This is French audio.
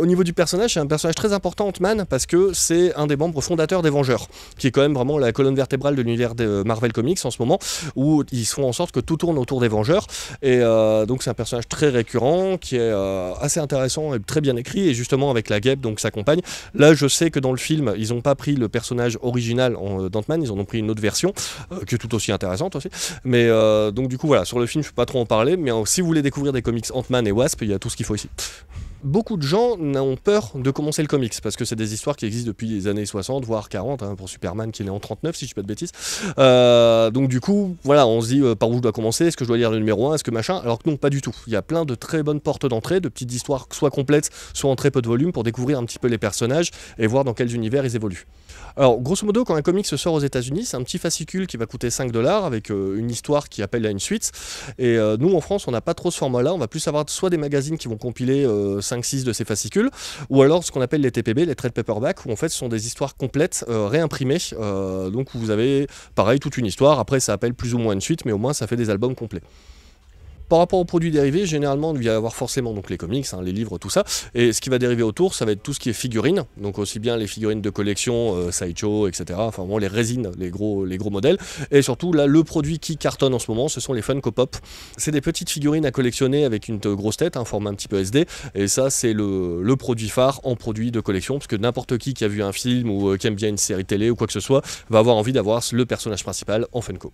au niveau du personnage, c'est un personnage très important, Ant-Man, parce que c'est un des membres fondateurs des Vengeurs, qui est quand même vraiment la colonne vertébrale de l'univers de Marvel Comics en ce moment, où ils font en sorte que tout tourne autour des Vengeurs. Et euh, donc c'est un personnage très récurrent, qui est euh, assez intéressant et très bien écrit, et justement avec la guêpe, donc sa compagne. Là, je sais que dans le film, ils n'ont pas pris le personnage original euh, d'Ant-Man, ils en ont pris une autre version, qui est tout aussi intéressante aussi. Mais donc du coup, voilà, sur le film, je ne peux pas trop en parler, mais si vous voulez découvrir des comics Ant-Man et Wasp, il y a tout ce qu'il faut ici. Beaucoup de gens ont peur de commencer le comics parce que c'est des histoires qui existent depuis les années 60, voire 40, hein, pour Superman qui est en 39, si je ne dis pas de bêtises. Euh, donc, du coup, voilà, on se dit euh, par où je dois commencer, est-ce que je dois lire le numéro 1, est-ce que machin Alors que non, pas du tout. Il y a plein de très bonnes portes d'entrée, de petites histoires soit complètes, soit en très peu de volume pour découvrir un petit peu les personnages et voir dans quels univers ils évoluent. Alors, grosso modo, quand un comic se sort aux États-Unis, c'est un petit fascicule qui va coûter 5 dollars avec euh, une histoire qui appelle à une suite. Et nous, en France, on n'a pas trop ce format-là. On va plus avoir soit des magazines qui vont compiler 5-6 de ces fascicules, ou alors ce qu'on appelle les TPB, les trade paperback, où en fait ce sont des histoires complètes euh, réimprimées, euh, donc vous avez pareil toute une histoire, après ça appelle plus ou moins une suite, mais au moins ça fait des albums complets. Par rapport aux produits dérivés, généralement, il va y avoir forcément donc, les comics, hein, les livres, tout ça. Et ce qui va dériver autour, ça va être tout ce qui est figurines, donc aussi bien les figurines de collection, euh, etc. Enfin, bon, les résines, les gros, les gros modèles. Et surtout, là, le produit qui cartonne en ce moment, ce sont les Funko Pop. C'est des petites figurines à collectionner avec une grosse tête, un hein, format un petit peu SD. Et ça, c'est le, produit phare en produit de collection, parce que n'importe qui qui a vu un film ou euh, qui aime bien une série télé ou quoi que ce soit, va avoir envie d'avoir le personnage principal en Funko.